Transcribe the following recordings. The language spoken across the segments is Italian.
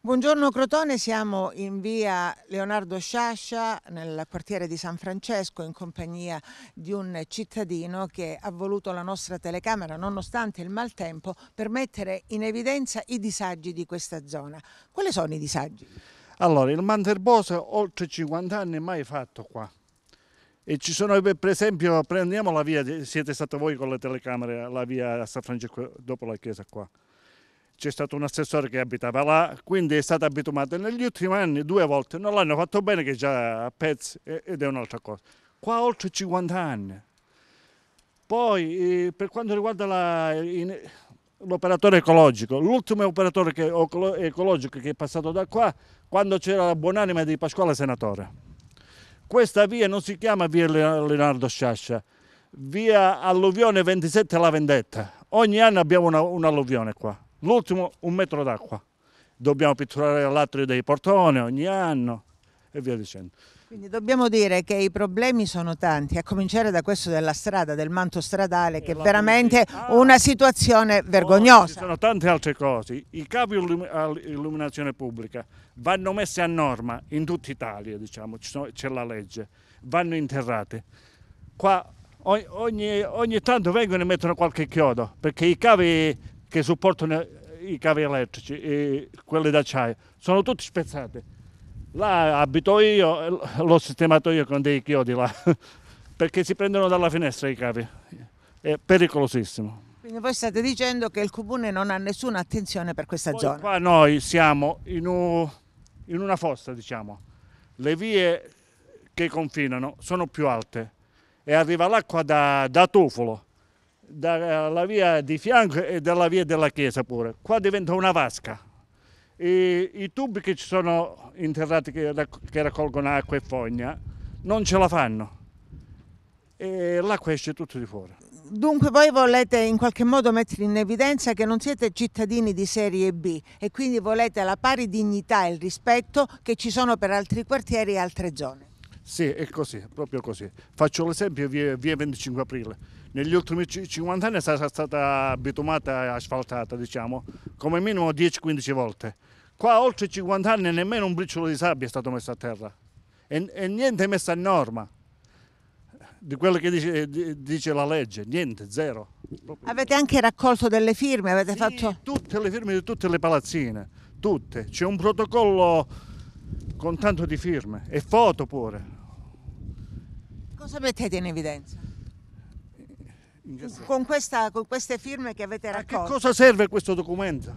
Buongiorno Crotone, siamo in via Leonardo Sciascia nel quartiere di San Francesco in compagnia di un cittadino che ha voluto la nostra telecamera nonostante il maltempo per mettere in evidenza i disagi di questa zona. Quali sono i disagi? Allora, il manterboso oltre 50 anni mai fatto qua. E ci sono, per esempio, prendiamo la via, siete stati voi con le telecamere, la via a San Francesco dopo la chiesa qua c'è stato un assessore che abitava là, quindi è stato abituato. Negli ultimi anni due volte non l'hanno fatto bene che già a pezzi ed è un'altra cosa. Qua oltre 50 anni. Poi eh, per quanto riguarda la, in, l'operatore ecologico. L'ultimo operatore che, ecologico che è passato da qua quando c'era la buonanima di Pasquale Senatore. Questa via non si chiama via Leonardo Sciascia, via Alluvione 27 La Vendetta. Ogni anno abbiamo un'alluvione qua l'ultimo un metro d'acqua. Dobbiamo pitturare l'atrio dei portoni ogni anno e via dicendo. Quindi dobbiamo dire che i problemi sono tanti, a cominciare da questo della strada, del manto stradale, che è veramente ah, una situazione vergognosa. Oh, ci sono tante altre cose. I cavi all'illuminazione pubblica vanno messi a norma in tutta Italia, diciamo, c'è la legge, vanno interrati. Qua ogni, ogni tanto vengono e mettono qualche chiodo, perché i cavi che supportano eh, i cavi elettrici e quelli d'acciaio, sono tutti spezzati. Là abito io, eh, l'ho sistemato io con dei chiodi là, perché si prendono dalla finestra i cavi. È pericolosissimo. Quindi voi state dicendo che il comune non ha nessuna attenzione per questa Poi zona? Qua noi siamo in, un, in una fossa, diciamo. Le vie che confinano sono più alte e arriva l'acqua da, da tufolo dalla via di fianco e dalla via della chiesa pure. Qua diventa una vasca. E I tubi che ci sono interrati che, che raccolgono acqua e fogna non ce la fanno e l'acqua esce tutto di fuori. Dunque voi volete in qualche modo mettere in evidenza che non siete cittadini di serie B e quindi volete la pari dignità e il rispetto che ci sono per altri quartieri e altre zone. Sì, è così, proprio così. Faccio l'esempio via, via 25 aprile negli ultimi 50 anni è stata bitumata e asfaltata, diciamo, come minimo 10-15 volte. Qua oltre 50 anni nemmeno un briciolo di sabbia è stato messo a terra e, e niente è messo a norma di quello che dice, dice, la legge, niente, zero. Avete anche raccolto delle firme? Avete sì, fatto... Tutte le firme di tutte le palazzine, tutte. C'è un protocollo con tanto di firme e foto pure. Cosa mettete in evidenza? con, questa, con, queste firme che avete raccolto. A che cosa serve questo documento?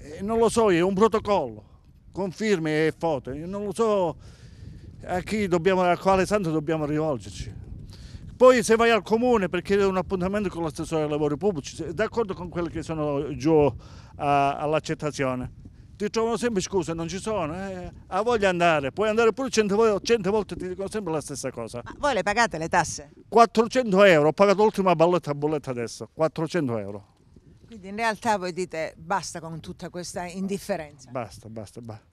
Eh, non lo so, è un protocollo con firme e foto. Io non lo so a chi dobbiamo, a quale santo dobbiamo rivolgerci. Poi se vai al comune per chiedere un appuntamento con l'assessore ai lavori pubblici, d'accordo con quelli che sono giù all'accettazione ti trovano sempre scuse, non ci sono, eh. ha voglia andare, puoi andare pure cento volte, 100 volte ti dicono sempre la stessa cosa. Ma voi le pagate le tasse? 400 euro, ho pagato l'ultima balletta a bolletta adesso, 400 euro. Quindi in realtà voi dite basta con tutta questa indifferenza? Basta, basta, basta.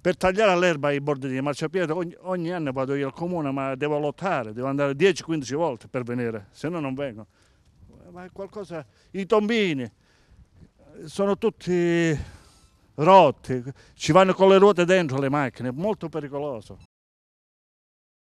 Per tagliare l'erba ai bordi di marciapiede ogni, ogni anno vado io al comune ma devo lottare, devo andare 10-15 volte per venire, se no non vengo. Ma è qualcosa, i tombini, sono tutti rotte, ci vanno con le ruote dentro le macchine, è molto pericoloso.